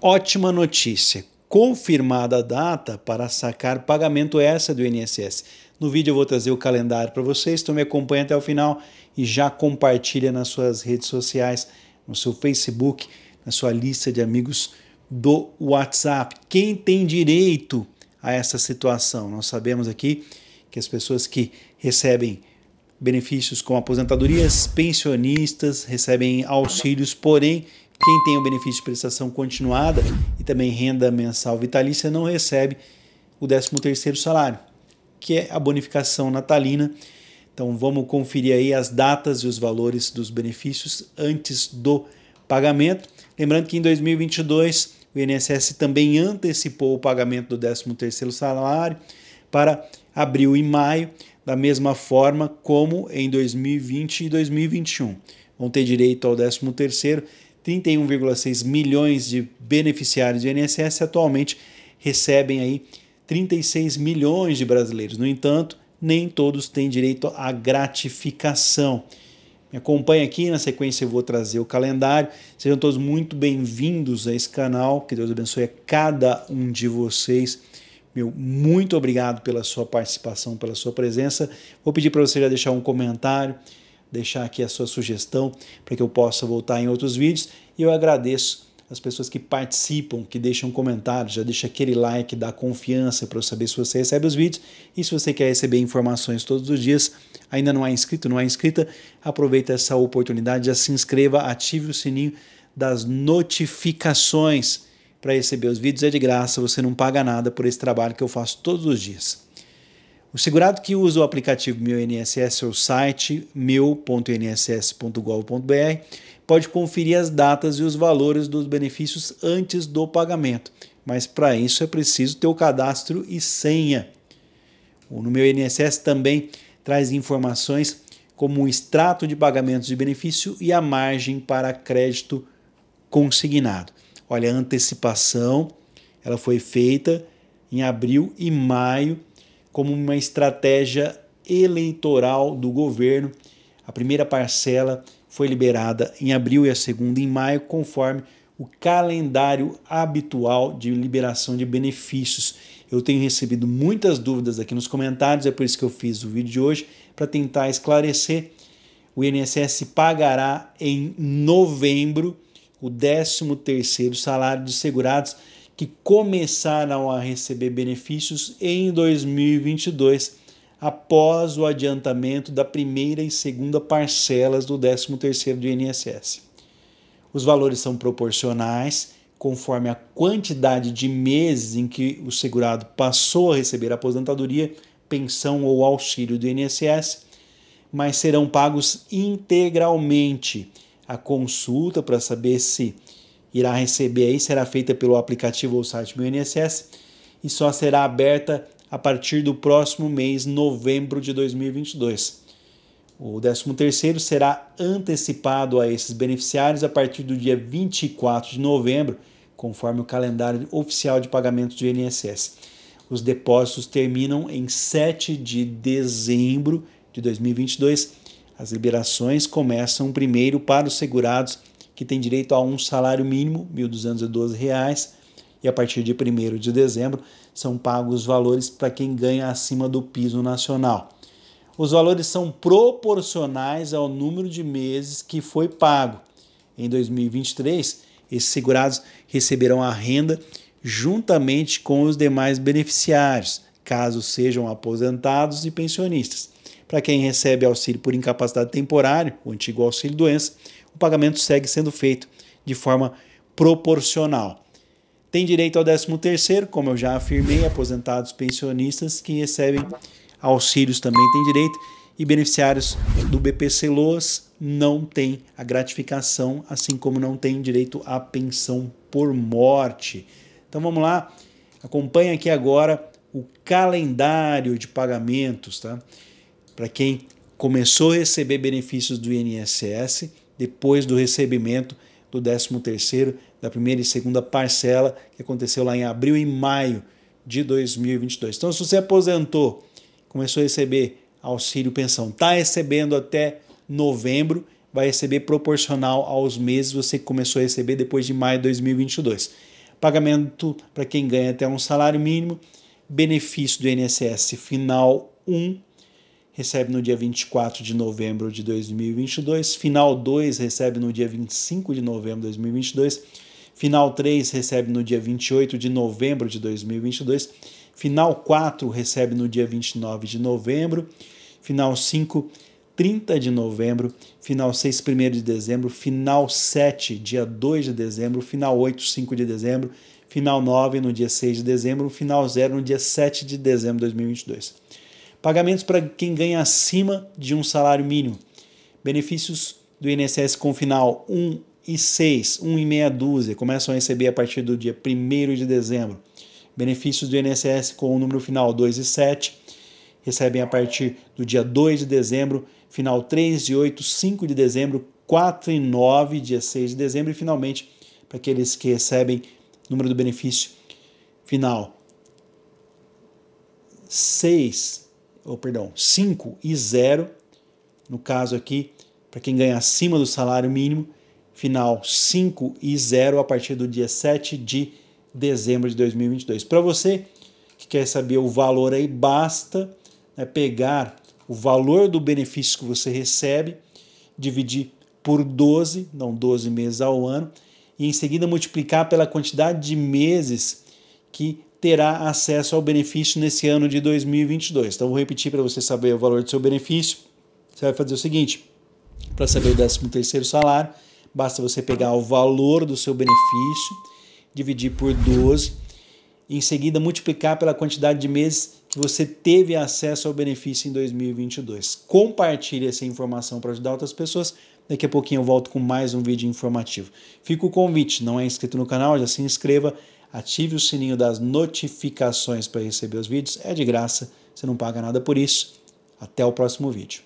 Ótima notícia! Confirmada a data para sacar pagamento essa do INSS. No vídeo eu vou trazer o calendário para vocês, então me acompanha até o final e já compartilha nas suas redes sociais, no seu Facebook, na sua lista de amigos do WhatsApp. Quem tem direito a essa situação? Nós sabemos aqui que as pessoas que recebem benefícios como aposentadorias, pensionistas, recebem auxílios, porém quem tem o benefício de prestação continuada e também renda mensal vitalícia não recebe o 13º salário, que é a bonificação natalina. Então vamos conferir aí as datas e os valores dos benefícios antes do pagamento. Lembrando que em 2022 o INSS também antecipou o pagamento do 13º salário para abril e maio, da mesma forma como em 2020 e 2021. Vão ter direito ao 13º 31,6 milhões de beneficiários de INSS atualmente recebem aí 36 milhões de brasileiros. No entanto, nem todos têm direito à gratificação. Me acompanhe aqui, na sequência eu vou trazer o calendário. Sejam todos muito bem-vindos a esse canal. Que Deus abençoe a cada um de vocês. Meu, muito obrigado pela sua participação, pela sua presença. Vou pedir para você já deixar um comentário deixar aqui a sua sugestão para que eu possa voltar em outros vídeos. E eu agradeço as pessoas que participam, que deixam comentários, já deixa aquele like, dá confiança para eu saber se você recebe os vídeos. E se você quer receber informações todos os dias, ainda não é inscrito, não é inscrita, aproveita essa oportunidade, já se inscreva, ative o sininho das notificações para receber os vídeos. É de graça, você não paga nada por esse trabalho que eu faço todos os dias. O segurado que usa o aplicativo Meu INSS ou site meu.nss.gov.br pode conferir as datas e os valores dos benefícios antes do pagamento, mas para isso é preciso ter o cadastro e senha. O No Meu INSS também traz informações como o extrato de pagamentos de benefício e a margem para crédito consignado. Olha, a antecipação ela foi feita em abril e maio como uma estratégia eleitoral do governo. A primeira parcela foi liberada em abril e a segunda em maio, conforme o calendário habitual de liberação de benefícios. Eu tenho recebido muitas dúvidas aqui nos comentários, é por isso que eu fiz o vídeo de hoje para tentar esclarecer. O INSS pagará em novembro o 13º salário de segurados que começaram a receber benefícios em 2022, após o adiantamento da primeira e segunda parcelas do 13º do INSS. Os valores são proporcionais conforme a quantidade de meses em que o segurado passou a receber aposentadoria, pensão ou auxílio do INSS, mas serão pagos integralmente. A consulta para saber se irá receber aí será feita pelo aplicativo ou site do INSS e só será aberta a partir do próximo mês, novembro de 2022. O 13º será antecipado a esses beneficiários a partir do dia 24 de novembro, conforme o calendário oficial de pagamento do INSS. Os depósitos terminam em 7 de dezembro de 2022. As liberações começam primeiro para os segurados que tem direito a um salário mínimo, R$ 1.212, e a partir de 1 de dezembro são pagos valores para quem ganha acima do piso nacional. Os valores são proporcionais ao número de meses que foi pago. Em 2023, esses segurados receberão a renda juntamente com os demais beneficiários, caso sejam aposentados e pensionistas. Para quem recebe auxílio por incapacidade temporária, o antigo auxílio doença, o pagamento segue sendo feito de forma proporcional. Tem direito ao 13º, como eu já afirmei, aposentados, pensionistas que recebem auxílios também têm direito e beneficiários do BPC Loas não têm a gratificação, assim como não têm direito à pensão por morte. Então vamos lá, acompanha aqui agora o calendário de pagamentos, tá? Para quem começou a receber benefícios do INSS, depois do recebimento do 13º, da primeira e segunda parcela, que aconteceu lá em abril e maio de 2022. Então, se você aposentou, começou a receber auxílio pensão, está recebendo até novembro, vai receber proporcional aos meses você começou a receber depois de maio de 2022. Pagamento para quem ganha até um salário mínimo, benefício do INSS final 1, recebe no dia 24 de novembro de 2022, final 2 recebe no dia 25 de novembro de 2022, final 3 recebe no dia 28 de novembro de 2022, final 4 recebe no dia 29 de novembro, final 5 30 de novembro, final 6, 1 de dezembro, final 7, dia 2 de dezembro, final 8, 5 de dezembro, final 9, no dia 6 de dezembro, final 0, no dia 7 de dezembro de 2022 pagamentos para quem ganha acima de um salário mínimo, benefícios do INSS com final 1 e 6, 1 e meia dúzia, começam a receber a partir do dia 1 de dezembro. Benefícios do INSS com o número final 2 e 7 recebem a partir do dia 2 de dezembro, final 3 e 8, 5 de dezembro, 4 e 9, dia 6 de dezembro e finalmente para aqueles que recebem número do benefício final 6 oh, perdão, 5 e 0, no caso aqui, para quem ganha acima do salário mínimo, final 5 e 0 a partir do dia 7 de dezembro de 2022. Para você que quer saber o valor aí, basta né, pegar o valor do benefício que você recebe, dividir por 12, não 12 meses ao ano, e em seguida multiplicar pela quantidade de meses que terá acesso ao benefício nesse ano de 2022. Então, vou repetir para você saber o valor do seu benefício. Você vai fazer o seguinte: para saber o 13 salário, basta você pegar o valor do seu benefício, dividir por 12, e em seguida multiplicar pela quantidade de meses que você teve acesso ao benefício em 2022. Compartilhe essa informação para ajudar outras pessoas. Daqui a pouquinho eu volto com mais um vídeo informativo. Fica o convite, não é inscrito no canal, já se inscreva ative o sininho das notificações para receber os vídeos, é de graça, você não paga nada por isso. Até o próximo vídeo.